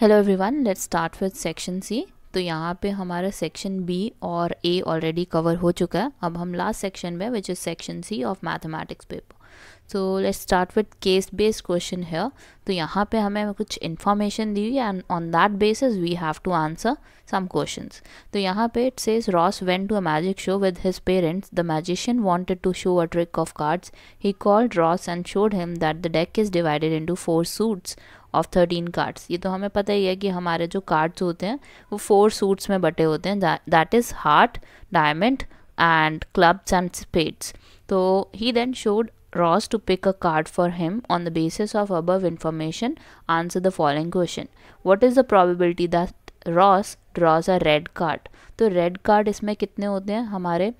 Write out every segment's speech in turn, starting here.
Hello everyone let's start with section C तो यहाँ पे हमारा सेक्शन बी और ए ऑलरेडी कवर हो चुका है अब हम लास्ट सेक्शन में which is section C of mathematics paper so let's start with case based question है तो यहाँ पे हमें कुछ इन्फॉर्मेशन दी हुई and on that basis we have to answer some question तो यहाँ पे it says Ross went to a magic show with his parents the magician wanted to show a trick of cards he called Ross and showed him that the deck is divided to four suits of thirteen cards ये तो हमें पता ही है कि हमारे जो cards होते हैं वो फोर सूट्स में बटे होते हैं that is heart diamond and clubs and spades तो he then showed Ross to pick a card for him on the basis of above information answer the following question what is the probability that Ross draws a red card तो red card इसमें कितने होते हैं हमारे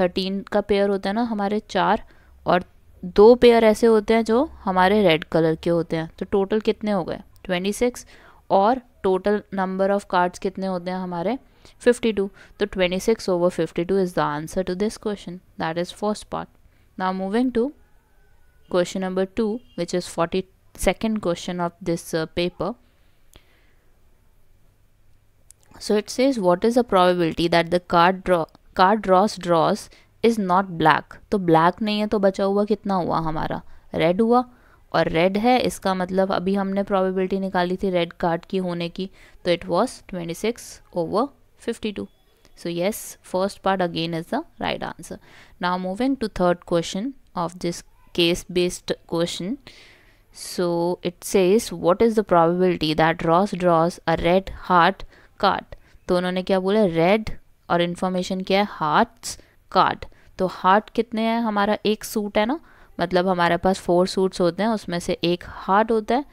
thirteen का pair होता है ना हमारे चार दो पेयर ऐसे होते हैं जो हमारे रेड कलर के होते हैं तो टोटल कितने हो गए ट्वेंटी सिक्स और टोटल नंबर ऑफ कार्ड्स कितने होते हैं हमारे फिफ्टी टू तो twenty six over fifty two is the answer to this question that is first part ना moving to question number two which is forty second question of this paper so it's what is the probability that the card draw card draws draws is not black तो black नहीं है तो बचा हुआ कितना हुआ हमारा रेड हुआ और रेड है इसका मतलब अभी हमने प्रॉबिबिलिटी निकाली थी रेड कार्ड की होने की तो it was twenty six over fifty two so yes first part again is the right answer now moving to third question of this case based question so it says what is the probability that Ross draws a red heart card तो उन्होंने क्या बोला red और information क्या है heart card तो heart कितने हैं हमारा एक सूट है ना मतलब हमारे पास फोर सूट्स होते हैं उसमें से एक हार्ट होता है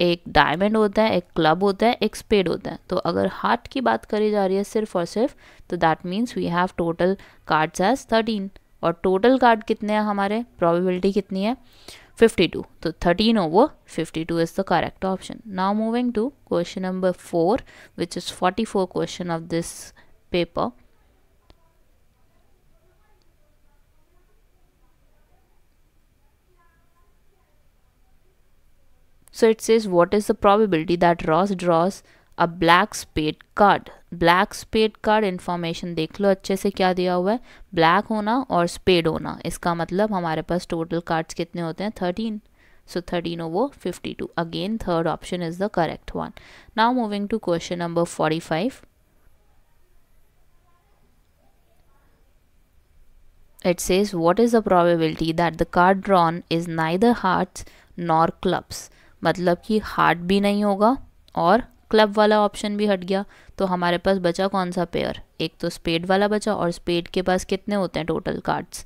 एक डायमंड होता है एक क्लब होता है एक स्पेड होता है तो अगर हार्ट की बात करी जा रही है सिर्फ और सिर्फ तो that means we have total cards as thirteen और टोटल कार्ड कितने हैं हमारे प्रोबेबिलिटी कितनी है फिफ्टी टू तो thirteen fifty two is the correct option now moving to question number four which is forty four question of this paper So it says what is the probability that Ross draws a black spade card. Black spade card information देख लो अच्छे से क्या दिया हुआ है black होना और स्पेड होना इसका मतलब हमारे पास टोटल कार्ड्स कितने होते हैं thirteen so 13 over 52 again third option is the correct one now moving to question number 45 it says what is the probability that the card drawn is neither hearts nor clubs मतलब कि heart भी नहीं होगा और club वाला option भी हट गया तो हमारे पास बचा कौन सा पेयर एक तो स्पेड वाला बचा और स्पेड के पास कितने होते हैं टोटल कार्ड्स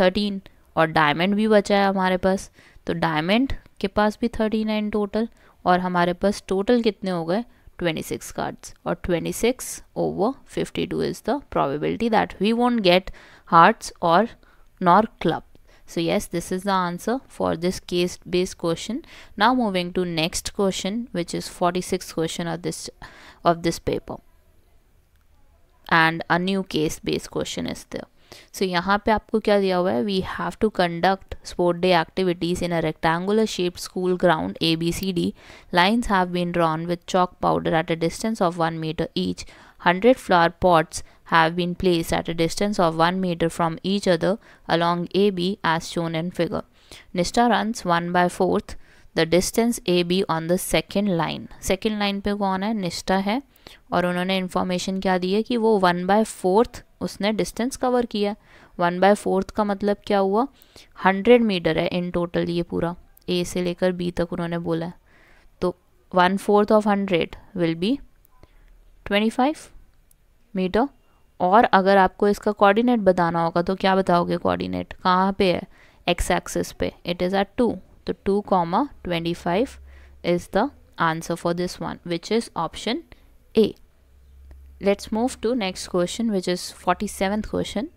थर्टीन और डायमंड भी बचा है हमारे पास तो डायमंड के पास भी थर्टी नाइन टोटल और हमारे पास टोटल कितने हो गए ट्वेंटी सिक्स कार्ड्स और twenty six over fifty two is the probability that we won't get hearts और nor club So yes, this is the answer for this case-based question. Now moving to next question, which is 46 question of this, of this paper. And a new case-based question is there. So, here we have to conduct sport day activities in a rectangular shaped school ground ABCD. Lines have been drawn with chalk powder at a distance of 1 meter each. 100 flower pots have been placed at a distance of 1 meter from each other along AB as shown in figure. Nista runs 1 by 4th the distance A B on the second line second line पे कौन है निष्ठा है और उन्होंने information क्या दी है कि वो वन बाय फोर्थ उसने डिस्टेंस कवर किया वन बाय फोर्थ का मतलब क्या हुआ हंड्रेड मीटर है इन टोटल ये पूरा ए से लेकर बी तक उन्होंने बोला है तो one fourth of hundred will be twenty five meter और अगर आपको इसका कोऑर्डिनेट बताना होगा तो क्या बताओगे कोऑर्डिनेट कहाँ पे है एक्स एक्सिस पे इट इज़ एट टू तो two comma twenty five is the answer for this one which is option A let's move to next question which is forty 47th question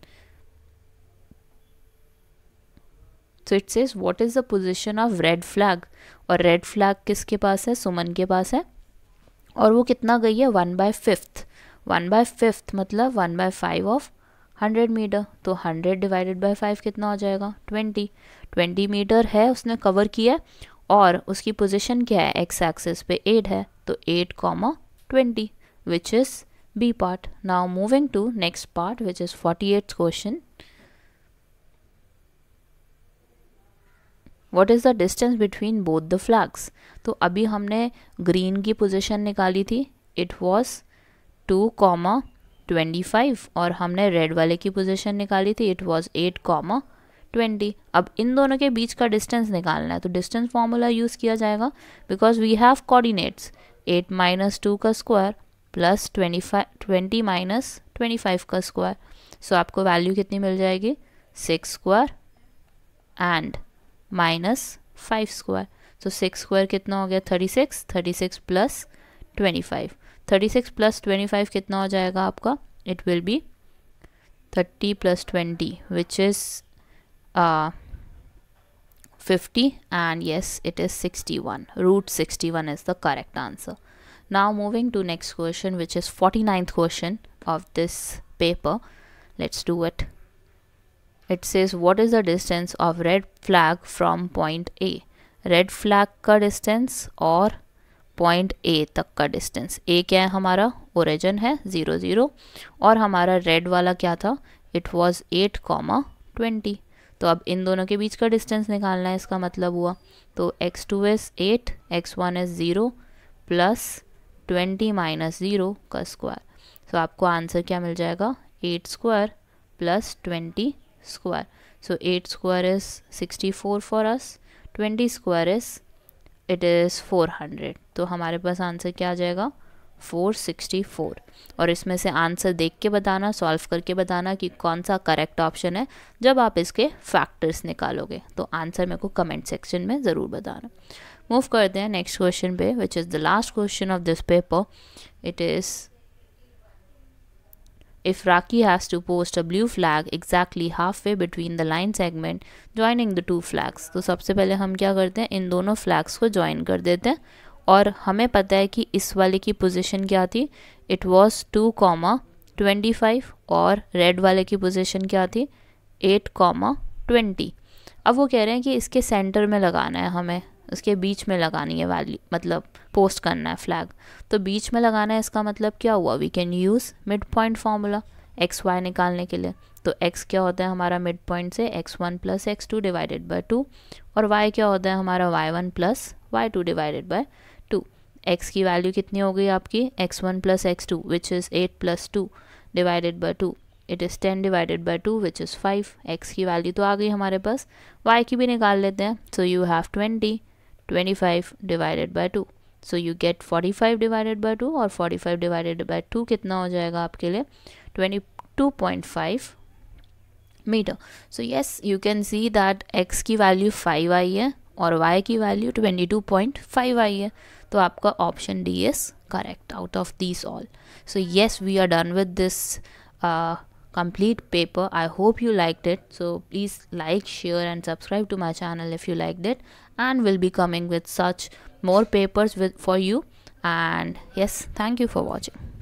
so it says what is the position of red flag और red flag किसके पास है सुमन के पास है और वो कितना गई है one by fifth one by fifth मतलब one by five of hundred meter तो हंड्रेड डिवाइडेड बाई फाइव कितना हो जाएगा ट्वेंटी ट्वेंटी मीटर है उसने कवर किया और उसकी पोजिशन क्या है एक्स एक्सेस पे एट है तो eight comma twenty which is B part now moving to next part which is forty eight question what is the distance between both the flags तो अभी हमने ग्रीन की पोजिशन निकाली थी it was two comma twenty five और हमने red वाले की पोजीशन निकाली थी it was eight comma twenty अब इन दोनों के बीच का डिस्टेंस निकालना है तो डिस्टेंस फार्मूला यूज़ किया जाएगा because we have coordinates eight minus two का square plus twenty five twenty minus twenty five का स्क्वायर सो आपको वैल्यू कितनी मिल जाएगी six square and minus five square so six square कितना हो गया thirty six thirty six plus twenty five thirty six plus twenty five कितना हो जाएगा आपका it will be thirty plus twenty which is fifty and yes it is sixty one root sixty one is the correct answer now moving to next question which is forty ninth question of this paper let's do it it says what is the distance of red flag from point A red flag का distance और point A तक का distance ए क्या है हमारा origin है zero zero और हमारा रेड वाला क्या था it was eight comma twenty तो अब इन दोनों के बीच का डिस्टेंस निकालना है इसका मतलब हुआ तो x two is eight x one is zero plus twenty minus zero का स्क्वायर सो आपको आंसर क्या मिल जाएगा eight square plus twenty square so eight square is sixty four for us twenty square is it is four hundred तो हमारे पास answer क्या आ जाएगा four sixty four और इसमें से आंसर देख के बताना सॉल्व करके बताना कि कौन सा करेक्ट ऑप्शन है जब आप इसके फैक्टर्स निकालोगे तो आंसर मेरे को कमेंट सेक्शन में ज़रूर बताना मूव करते हैं नेक्स्ट क्वेश्चन पे which is the last question of this paper it is If Raki has to post a blue flag exactly halfway between the line segment joining the two flags तो सबसे पहले हम क्या करते हैं इन दोनों flags को join कर देते हैं और हमें पता है कि इस वाले की position क्या थी it was two comma twenty five और रेड वाले की पोजिशन क्या थी एट कॉमा ट्वेंटी अब वो कह रहे हैं कि इसके सेंटर में लगाना है हमें उसके बीच में लगानी है वैल्यू मतलब पोस्ट करना है फ्लैग तो बीच में लगाना है इसका मतलब क्या हुआ we can use mid point formula x y निकालने के लिए तो एक्स क्या होता है हमारा मिड पॉइंट से x one plus x two divided by two और वाई क्या होता है हमारा y one plus y two divided by two x की वैल्यू कितनी हो गई आपकी x one plus x two which is eight plus two divided by two it is ten divided by two which is five x की value तो आ गई हमारे पास वाई की भी निकाल लेते हैं so you have twenty 25 divided by 2 so you get 45 divided by 2 or 45 divided by 2 kitna ho jayega aapke liye 22.5 meter so yes you can see that x ki value 5 aayi hai y ki value 22.5 aayi hai to option d is correct out of these all so yes we are done with this uh, complete paper i hope you liked it so please like share and subscribe to my channel if you liked it and will be coming with such more papers with for you and yes thank you for watching